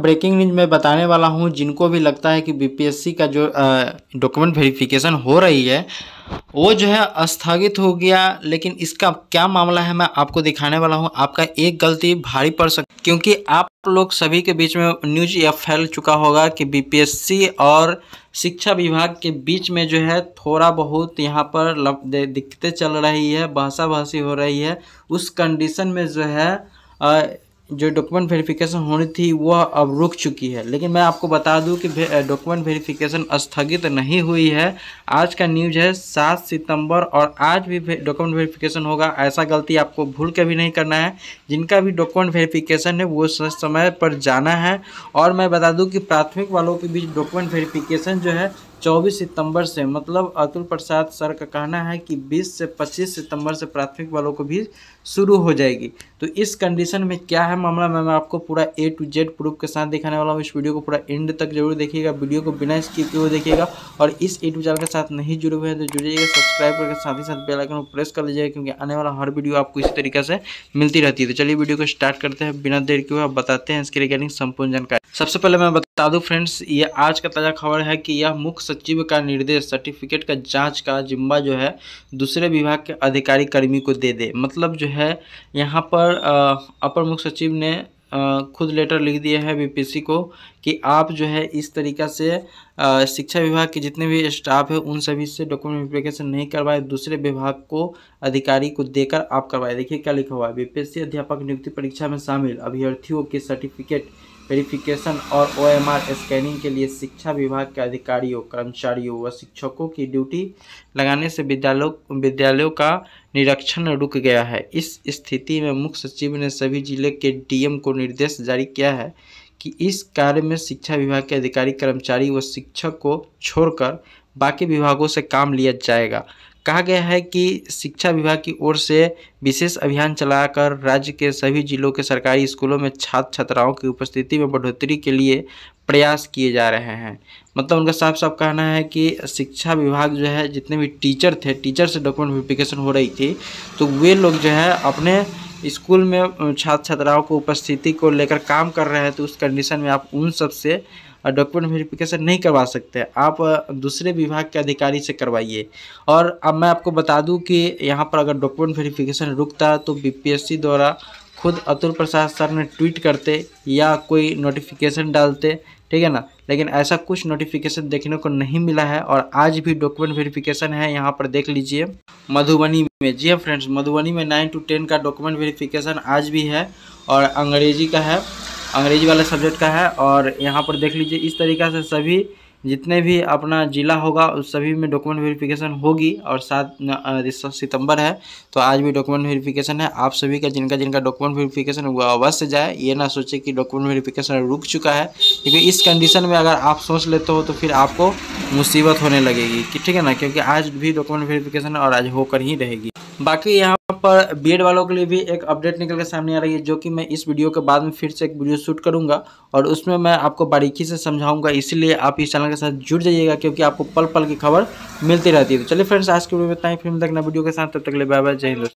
breaking news मैं बताने वाला हूं जिनको भी लगता है कि बीपीएससी का जो डॉक्यूमेंट वेरिफिकेशन हो रही है वो जो है स्थगित हो गया लेकिन इसका क्या मामला है मैं आपको दिखाने वाला हूं आपका एक गलती भारी पड़ सकती क्योंकि आप लोग सभी के बीच में न्यूज यह फैल चुका होगा कि बीपीएससी और शिक्षा विभाग के बीच में जो है थोड़ा बहुत यहाँ पर दिक्कतें चल रही है बहसा भाषी हो रही है उस कंडीशन में जो है जो डॉक्यूमेंट वेरिफिकेशन होनी थी वह अब रुक चुकी है लेकिन मैं आपको बता दूं कि डॉक्यूमेंट वेरिफिकेशन स्थगित नहीं हुई है आज का न्यूज है सात सितंबर और आज भी डॉक्यूमेंट वेरिफिकेशन होगा ऐसा गलती आपको भूल के भी नहीं करना है जिनका भी डॉक्यूमेंट वेरिफिकेशन है वो समय पर जाना है और मैं बता दूँ कि प्राथमिक वालों के बीच डॉक्यूमेंट वेरिफिकेशन जो है 24 सितंबर से मतलब अतुल प्रसाद सर का कहना है कि 20 से 25 सितंबर से प्राथमिक वालों को भी शुरू हो जाएगी तो इस कंडीशन में क्या है मामला मैं, आपको पूरा ए टू जेड प्रूफ के साथ दिखाने वाला हूँ इस वीडियो को पूरा एंड तक जरूर देखिएगा वीडियो को बिना स्किप किए देखिएगा और इस यूट्यूब चैनल के साथ नहीं जुड़े हुए हैं तो जाइएगा सब्सक्राइब करके साथ ही साथ बेलाइकन को प्रेस कर लीजिएगा क्योंकि आने वाला हर वीडियो आपको इसी तरीके से मिलती रहती है तो चलिए वीडियो को स्टार्ट करते हैं बिना देर के हुए बताते हैं इसके रिगार्डिंग संपूर्ण जानकारी सबसे पहले मैं बता दूं फ्रेंड्स ये आज का ताज़ा खबर है कि यह मुख्य सचिव का निर्देश सर्टिफिकेट का जांच का जिम्मा जो है दूसरे विभाग के अधिकारी कर्मी को दे दे मतलब जो है यहाँ पर अपर मुख्य सचिव ने खुद लेटर लिख दिया है बीपीसी को कि आप जो है इस तरीका से शिक्षा विभाग के जितने भी स्टाफ है उन सभी से डॉक्यूमेंट वेरिफिकेशन नहीं करवाए दूसरे विभाग को अधिकारी को देकर आप करवाए देखिए क्या लिखा हुआ है बी अध्यापक नियुक्ति परीक्षा में शामिल अभ्यर्थियों के सर्टिफिकेट वेरिफिकेशन और ओ स्कैनिंग के लिए शिक्षा विभाग के अधिकारियों कर्मचारियों व शिक्षकों की ड्यूटी लगाने से विद्यालयों विद्यालयों का निरीक्षण रुक गया है इस स्थिति में मुख्य सचिव ने सभी जिले के डीएम को निर्देश जारी किया है कि इस कार्य में शिक्षा विभाग के अधिकारी कर्मचारी व शिक्षक को छोड़कर बाकी विभागों से काम लिया जाएगा कहा गया है कि शिक्षा विभाग की ओर से विशेष अभियान चलाकर राज्य के सभी जिलों के सरकारी स्कूलों में छात्र छात्राओं की उपस्थिति में बढ़ोतरी के लिए प्रयास किए जा रहे हैं मतलब उनका साफ साफ कहना है कि शिक्षा विभाग जो है जितने भी टीचर थे टीचर से डॉक्यूमेंट वेरिफिकेशन हो रही थी तो वे लोग जो है अपने स्कूल में छात्र छात्राओं को उपस्थिति को लेकर काम कर रहे हैं तो उस कंडीशन में आप उन सब से डॉक्यूमेंट वेरिफिकेशन नहीं करवा सकते आप दूसरे विभाग के अधिकारी से करवाइए और अब मैं आपको बता दूं कि यहाँ पर अगर डॉक्यूमेंट वेरिफिकेशन रुकता तो बीपीएससी द्वारा खुद अतुल प्रसाद सर ने ट्वीट करते या कोई नोटिफिकेशन डालते ठीक है ना लेकिन ऐसा कुछ नोटिफिकेशन देखने को नहीं मिला है और आज भी डॉक्यूमेंट वेरिफिकेशन है यहाँ पर देख लीजिए मधुबनी में जी हाँ फ्रेंड्स मधुबनी में नाइन टू टेन का डॉक्यूमेंट वेरिफिकेशन आज भी है और अंग्रेजी का है अंग्रेजी वाले सब्जेक्ट का है और यहाँ पर देख लीजिए इस तरीका से सभी जितने भी अपना ज़िला होगा उस सभी में डॉक्यूमेंट वेरिफिकेशन होगी और सात सितंबर है तो आज भी डॉक्यूमेंट वेरिफिकेशन है आप सभी का जिनका जिनका डॉक्यूमेंट वेरिफिकेशन हुआ अवश्य जाए ये ना सोचे कि डॉक्यूमेंट वेरिफिकेशन रुक चुका है क्योंकि इस कंडीशन में अगर आप सोच लेते हो तो फिर आपको मुसीबत होने लगेगी कि ठीक है ना क्योंकि आज भी डॉक्यूमेंट वेरीफिकेशन और आज होकर ही रहेगी बाकी यहाँ पर बी वालों के लिए भी एक अपडेट निकल के सामने आ रही है जो कि मैं इस वीडियो के बाद में फिर से एक वीडियो शूट करूँगा और उसमें मैं आपको बारीकी से समझाऊंगा इसीलिए आप इस चैनल के साथ जुड़ जाइएगा क्योंकि आपको पल पल की खबर मिलती रहती है तो चलिए फ्रेंड्स आज के वीडियो में इतना ही फिल्म देखना वीडियो के साथ तब तक ले बाय बाय जय हिंद